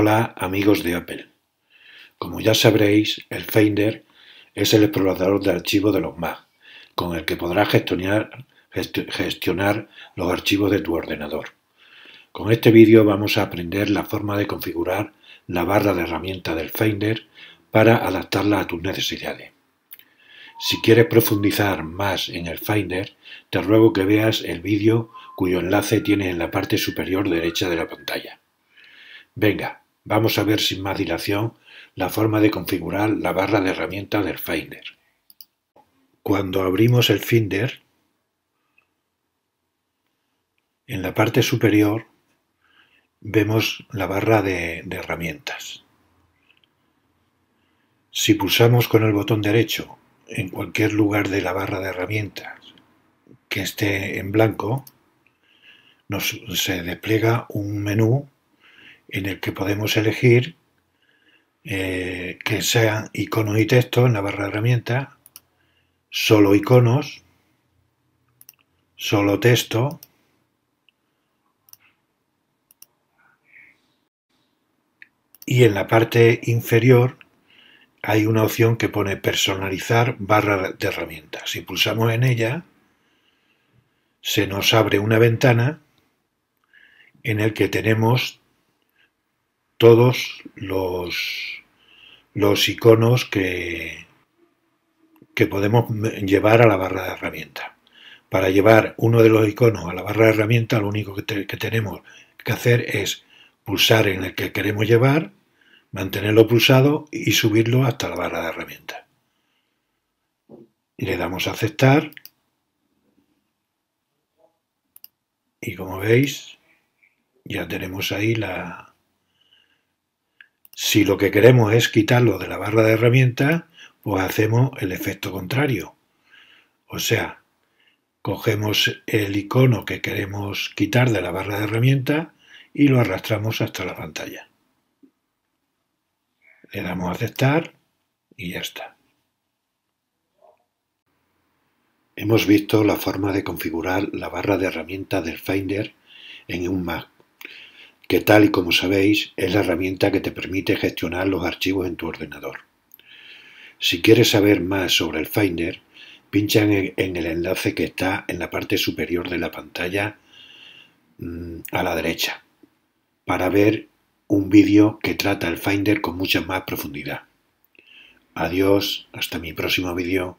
Hola amigos de Apple, Como ya sabréis, el Finder es el explorador de archivos de los Mac, con el que podrás gestionar, gestionar los archivos de tu ordenador. Con este vídeo vamos a aprender la forma de configurar la barra de herramientas del Finder para adaptarla a tus necesidades. Si quieres profundizar más en el Finder, te ruego que veas el vídeo cuyo enlace tienes en la parte superior derecha de la pantalla. Venga, Vamos a ver sin más dilación la forma de configurar la barra de herramientas del Finder. Cuando abrimos el Finder, en la parte superior vemos la barra de, herramientas. Si pulsamos con el botón derecho en cualquier lugar de la barra de herramientas que esté en blanco, nos se despliega un menú en el que podemos elegir eh, que sean iconos y texto en la barra de herramientas, solo iconos, solo texto, y en la parte inferior hay una opción que pone personalizar barra de herramientas. Si pulsamos en ella, se nos abre una ventana en el que tenemos todos los, los iconos que, que podemos llevar a la barra de herramientas. Para llevar uno de los iconos a la barra de herramientas, lo único que, que tenemos que hacer es pulsar en el que queremos llevar, mantenerlo pulsado y subirlo hasta la barra de herramientas. Le damos a aceptar y como veis ya tenemos ahí la, si lo que queremos es quitarlo de la barra de herramientas, pues hacemos el efecto contrario. O sea, cogemos el icono que queremos quitar de la barra de herramientas y lo arrastramos hasta la pantalla. Le damos a aceptar y ya está. Hemos visto la forma de configurar la barra de herramientas del Finder en un Mac que tal y como sabéis es la herramienta que te permite gestionar los archivos en tu ordenador. Si quieres saber más sobre el Finder, pincha en el, enlace que está en la parte superior de la pantalla mm, a la derecha para ver un vídeo que trata el Finder con mucha más profundidad. Adiós, hasta mi próximo vídeo.